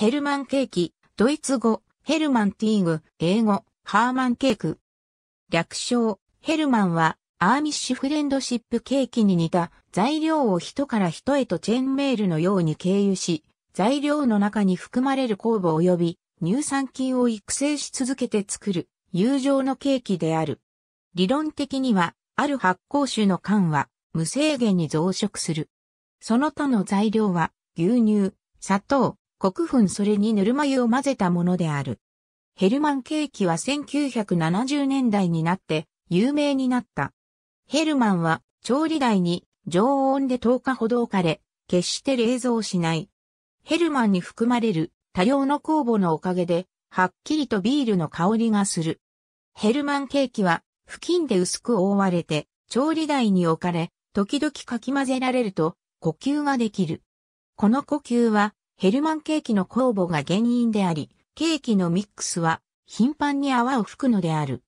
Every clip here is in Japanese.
ヘルマンケーキ、ドイツ語、ヘルマンティーグ、英語、ハーマンケーク。略称、ヘルマンは、アーミッシュフレンドシップケーキに似た材料を人から人へとチェーンメールのように経由し、材料の中に含まれる酵母及び乳酸菌を育成し続けて作る友情のケーキである。理論的には、ある発酵種の缶は無制限に増殖する。その他の材料は牛乳、砂糖、国粉それにぬるま湯を混ぜたものである。ヘルマンケーキは1970年代になって有名になった。ヘルマンは調理台に常温で10日ほど置かれ、決して冷蔵しない。ヘルマンに含まれる多量の酵母のおかげで、はっきりとビールの香りがする。ヘルマンケーキは、付近で薄く覆われて、調理台に置かれ、時々かき混ぜられると、呼吸ができる。この呼吸は、ヘルマンケーキの酵母が原因であり、ケーキのミックスは頻繁に泡を吹くのである。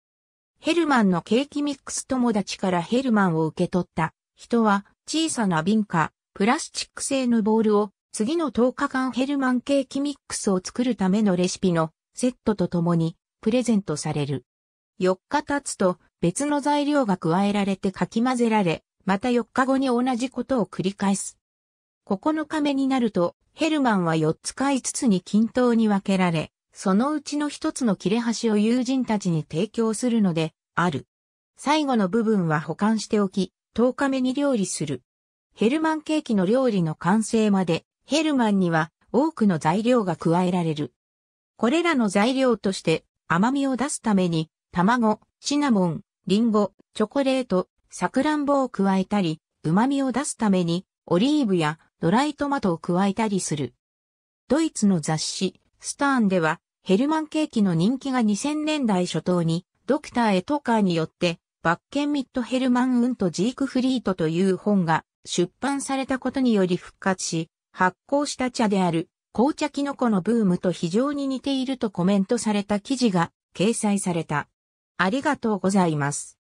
ヘルマンのケーキミックス友達からヘルマンを受け取った人は小さな瓶かプラスチック製のボールを次の10日間ヘルマンケーキミックスを作るためのレシピのセットと共にプレゼントされる。4日経つと別の材料が加えられてかき混ぜられ、また4日後に同じことを繰り返す。9日目になるとヘルマンは4つか5つに均等に分けられ、そのうちの1つの切れ端を友人たちに提供するので、ある。最後の部分は保管しておき、10日目に料理する。ヘルマンケーキの料理の完成まで、ヘルマンには多くの材料が加えられる。これらの材料として甘みを出すために、卵、シナモン、リンゴ、チョコレート、サクランボを加えたり、旨味を出すために、オリーブやドライトマトを加えたりする。ドイツの雑誌、スターンでは、ヘルマンケーキの人気が2000年代初頭に、ドクター・エトカーによって、バッケンミット・ヘルマン・ウンとジークフリートという本が出版されたことにより復活し、発酵した茶である紅茶キノコのブームと非常に似ているとコメントされた記事が掲載された。ありがとうございます。